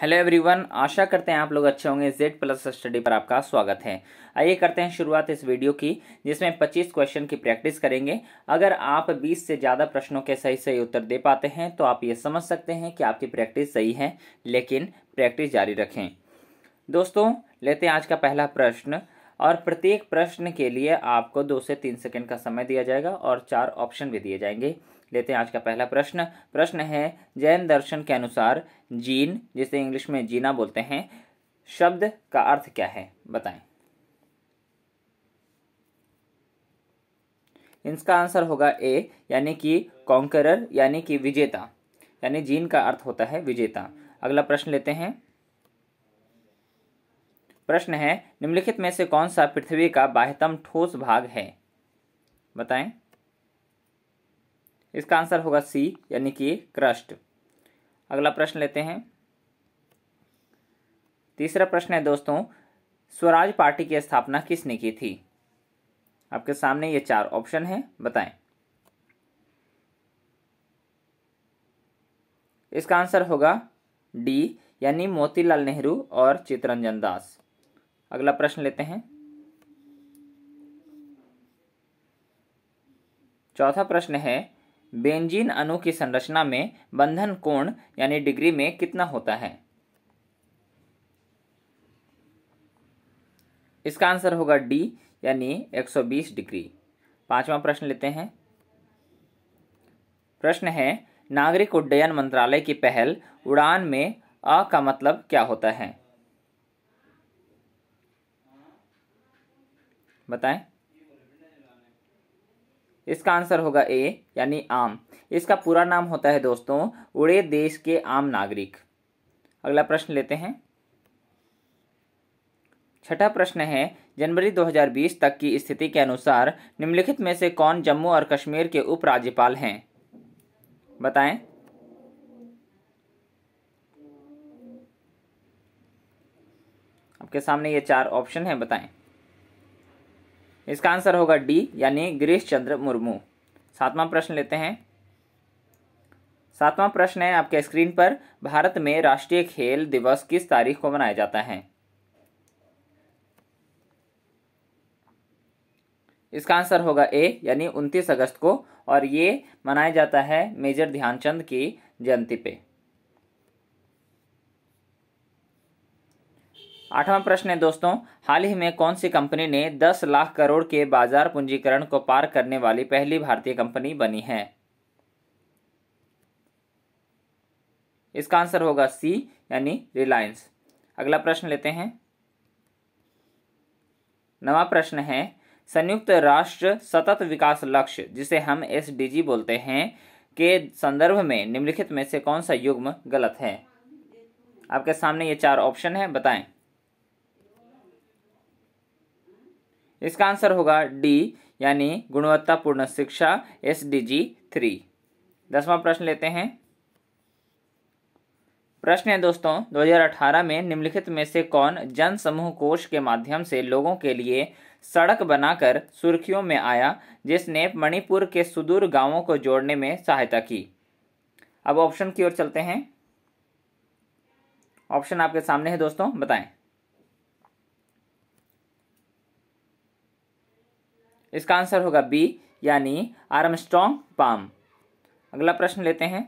hello everyone आशा करते हैं आप लोग अच्छे होंगे जेड प्लस स्टडी पर आपका स्वागत है आइए करते हैं शुरुआत इस वीडियो की जिसमें 25 क्वेश्चन की प्रैक्टिस करेंगे अगर आप 20 से ज़्यादा प्रश्नों के सही सही उत्तर दे पाते हैं तो आप ये समझ सकते हैं कि आपकी प्रैक्टिस सही है लेकिन प्रैक्टिस जारी रखें दोस्तों लेते हैं आज का पहला प्रश्न और प्रत्येक प्रश्न के लिए आपको दो से तीन सेकेंड का समय दिया जाएगा और चार ऑप्शन भी दिए जाएंगे लेते हैं आज का पहला प्रश्न प्रश्न है जैन दर्शन के अनुसार जीन जिसे इंग्लिश में जीना बोलते हैं शब्द का अर्थ क्या है बताएं इसका आंसर होगा ए यानी कि कॉन्करर यानी कि विजेता यानी जीन का अर्थ होता है विजेता अगला प्रश्न लेते हैं प्रश्न है निम्नलिखित में से कौन सा पृथ्वी का बाह्यतम ठोस भाग है बताएं इसका आंसर होगा सी यानी कि क्रस्ट अगला प्रश्न लेते हैं तीसरा प्रश्न है दोस्तों स्वराज पार्टी की स्थापना किसने की थी आपके सामने ये चार ऑप्शन हैं बताएं इसका आंसर होगा डी यानी मोतीलाल नेहरू और चितरंजन दास अगला प्रश्न लेते हैं चौथा प्रश्न है बेंजीन अणु की संरचना में बंधन कोण यानी डिग्री में कितना होता है इसका आंसर होगा डी यानी 120 डिग्री पांचवा प्रश्न लेते हैं प्रश्न है नागरिक उड्डयन मंत्रालय की पहल उड़ान में अ का मतलब क्या होता है बताएं इसका आंसर होगा ए यानी आम इसका पूरा नाम होता है दोस्तों उड़े देश के आम नागरिक अगला प्रश्न लेते हैं छठा प्रश्न है जनवरी 2020 तक की स्थिति के अनुसार निम्नलिखित में से कौन जम्मू और कश्मीर के उपराज्यपाल हैं बताएं आपके सामने ये चार ऑप्शन हैं बताएं इसका आंसर होगा डी यानी गिरीश चंद्र मुर्मू सातवां प्रश्न लेते हैं सातवां प्रश्न है आपके स्क्रीन पर भारत में राष्ट्रीय खेल दिवस किस तारीख को मनाया जाता है इसका आंसर होगा ए यानी 29 अगस्त को और ये मनाया जाता है मेजर ध्यानचंद की जयंती पे आठवां प्रश्न है दोस्तों हाल ही में कौन सी कंपनी ने 10 लाख करोड़ के बाजार पूंजीकरण को पार करने वाली पहली भारतीय कंपनी बनी है इसका आंसर होगा सी यानी रिलायंस अगला प्रश्न लेते हैं नवा प्रश्न है संयुक्त राष्ट्र सतत विकास लक्ष्य जिसे हम एस बोलते हैं के संदर्भ में निम्नलिखित में से कौन सा युग्म गलत है आपके सामने ये चार ऑप्शन है बताएं इसका आंसर होगा डी यानी गुणवत्तापूर्ण शिक्षा एस डी जी थ्री दसवां प्रश्न लेते हैं प्रश्न है दोस्तों 2018 में निम्नलिखित में से कौन जन समूह कोष के माध्यम से लोगों के लिए सड़क बनाकर सुर्खियों में आया जिसने मणिपुर के सुदूर गांवों को जोड़ने में सहायता की अब ऑप्शन की ओर चलते हैं ऑप्शन आपके सामने है दोस्तों बताएं इसका आंसर होगा बी यानी आर्म स्ट्रॉन्ग पाम अगला प्रश्न लेते हैं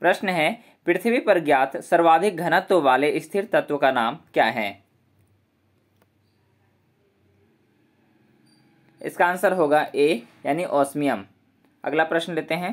प्रश्न है पृथ्वी पर ज्ञात सर्वाधिक घनत्व वाले स्थिर तत्व का नाम क्या है इसका आंसर होगा ए यानी ओस्मियम अगला प्रश्न लेते हैं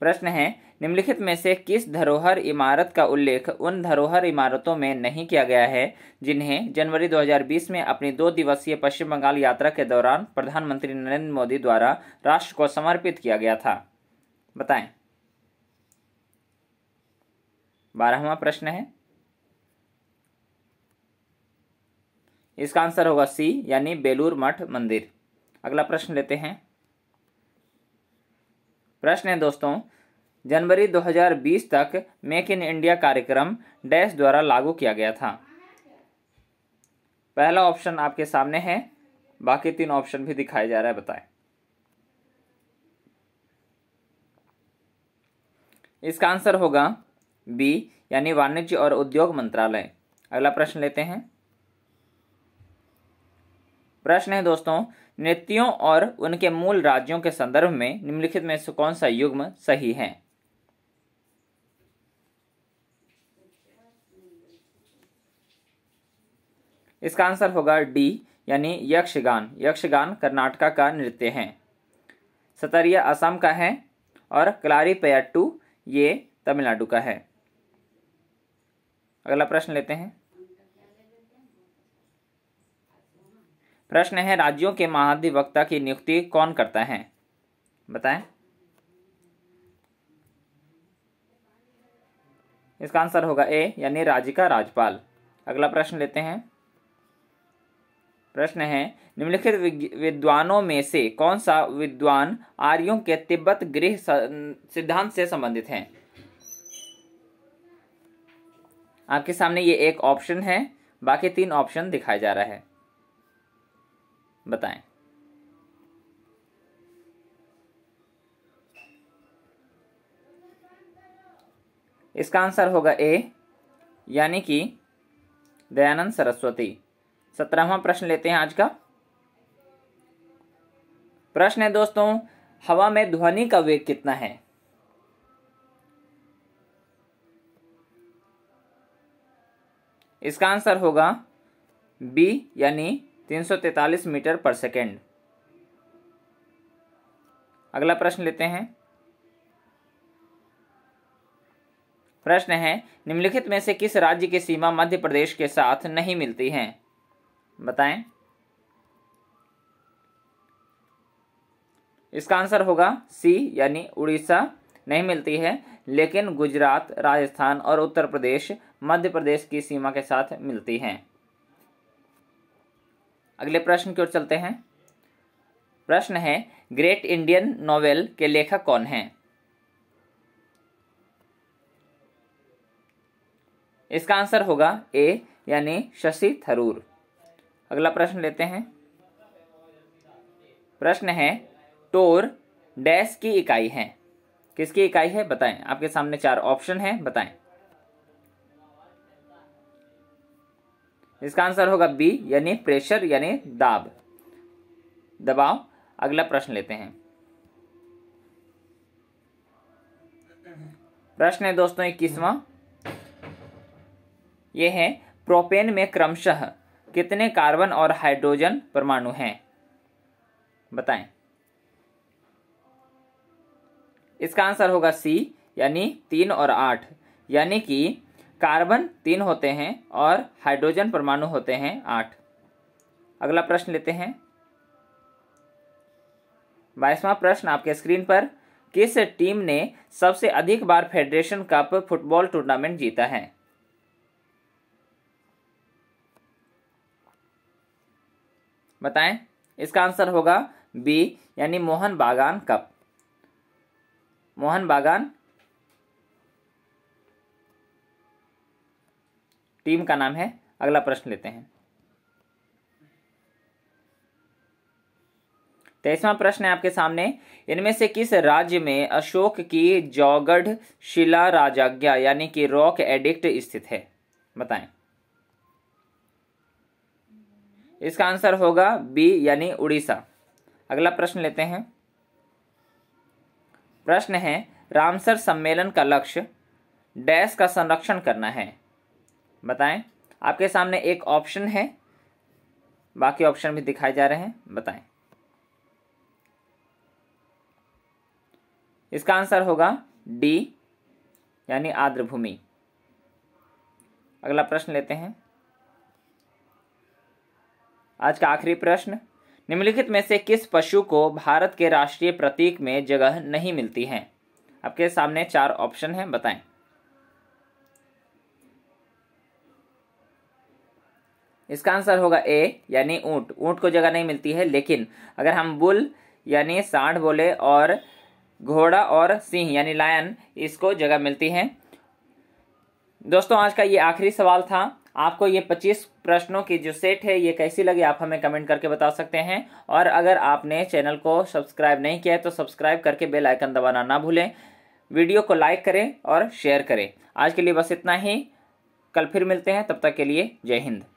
प्रश्न है निम्नलिखित में से किस धरोहर इमारत का उल्लेख उन धरोहर इमारतों में नहीं किया गया है जिन्हें जनवरी 2020 में अपनी दो दिवसीय पश्चिम बंगाल यात्रा के दौरान प्रधानमंत्री नरेंद्र मोदी द्वारा राष्ट्र को समर्पित किया गया था बताएं बारहवा प्रश्न है इसका आंसर होगा सी यानी बेलूर मठ मंदिर अगला प्रश्न लेते हैं प्रश्न है दोस्तों जनवरी 2020 तक मेक इन इंडिया कार्यक्रम डैश द्वारा लागू किया गया था पहला ऑप्शन आपके सामने है बाकी तीन ऑप्शन भी दिखाया जा रहा है बताएं इसका आंसर होगा बी यानी वाणिज्य और उद्योग मंत्रालय अगला प्रश्न लेते हैं प्रश्न है दोस्तों नृत्यों और उनके मूल राज्यों के संदर्भ में निम्नलिखित में से कौन सा युग्म सही है इसका आंसर होगा डी यानी यक्षगान यक्षगान कर्नाटका का नृत्य है सतरिया असम का है और कलारी पयाट्टू ये तमिलनाडु का है अगला प्रश्न लेते हैं प्रश्न है राज्यों के महाधिवक्ता की नियुक्ति कौन करता है बताएं इसका आंसर होगा ए यानी राज्य का राज्यपाल अगला प्रश्न लेते हैं प्रश्न है निम्नलिखित विद्वानों में से कौन सा विद्वान आर्यों के तिब्बत गृह सिद्धांत से संबंधित हैं आपके सामने ये एक ऑप्शन है बाकी तीन ऑप्शन दिखाया जा रहा है बताएं इसका आंसर होगा ए यानी कि दयानंद सरस्वती सत्रहवा प्रश्न लेते हैं आज का प्रश्न है दोस्तों हवा में ध्वनि का वेग कितना है इसका आंसर होगा बी यानी 343 मीटर पर सेकेंड अगला प्रश्न लेते हैं प्रश्न है निम्नलिखित में से किस राज्य की सीमा मध्य प्रदेश के साथ नहीं मिलती है बताएं इसका आंसर होगा सी यानी उड़ीसा नहीं मिलती है लेकिन गुजरात राजस्थान और उत्तर प्रदेश मध्य प्रदेश की सीमा के साथ मिलती हैं अगले प्रश्न की ओर चलते हैं प्रश्न है ग्रेट इंडियन नोवेल के लेखक कौन हैं इसका आंसर होगा ए यानी शशि थरूर अगला प्रश्न लेते हैं प्रश्न है टोर डैश की इकाई है किसकी इकाई है बताएं आपके सामने चार ऑप्शन है बताएं इसका आंसर होगा बी यानी प्रेशर यानी दाब दबाव अगला प्रश्न लेते हैं प्रश्न है दोस्तों इक्कीसवा यह है प्रोपेन में क्रमशः कितने कार्बन और हाइड्रोजन परमाणु हैं बताएं इसका आंसर होगा सी यानी तीन और आठ यानी कि कार्बन तीन होते हैं और हाइड्रोजन परमाणु होते हैं आठ अगला प्रश्न लेते हैं बाईसवां प्रश्न आपके स्क्रीन पर किस टीम ने सबसे अधिक बार फेडरेशन कप फुटबॉल टूर्नामेंट जीता है बताएं इसका आंसर होगा बी यानी मोहन बागान कप मोहन बागान टीम का नाम है अगला प्रश्न लेते हैं तेईसवा प्रश्न है आपके सामने इनमें से किस राज्य में अशोक की जौगढ़ शिला राजाज्ञा यानी कि रॉक एडिक्ट स्थित है बताएं इसका आंसर होगा बी यानी उड़ीसा अगला प्रश्न लेते हैं प्रश्न है रामसर सम्मेलन का लक्ष्य डैश का संरक्षण करना है बताएं आपके सामने एक ऑप्शन है बाकी ऑप्शन भी दिखाए जा रहे हैं बताएं इसका आंसर होगा डी यानी आर्द्रभूमि अगला प्रश्न लेते हैं आज का आखिरी प्रश्न निम्नलिखित में से किस पशु को भारत के राष्ट्रीय प्रतीक में जगह नहीं मिलती है आपके सामने चार ऑप्शन हैं बताएं इसका आंसर होगा ए यानी ऊंट ऊंट को जगह नहीं मिलती है लेकिन अगर हम बुल यानी सांड बोले और घोड़ा और सिंह यानी लायन इसको जगह मिलती है दोस्तों आज का ये आखिरी सवाल था आपको ये 25 प्रश्नों की जो सेट है ये कैसी लगी आप हमें कमेंट करके बता सकते हैं और अगर आपने चैनल को सब्सक्राइब नहीं किया है तो सब्सक्राइब करके बेल आइकन दबाना ना भूलें वीडियो को लाइक करें और शेयर करें आज के लिए बस इतना ही कल फिर मिलते हैं तब तक के लिए जय हिंद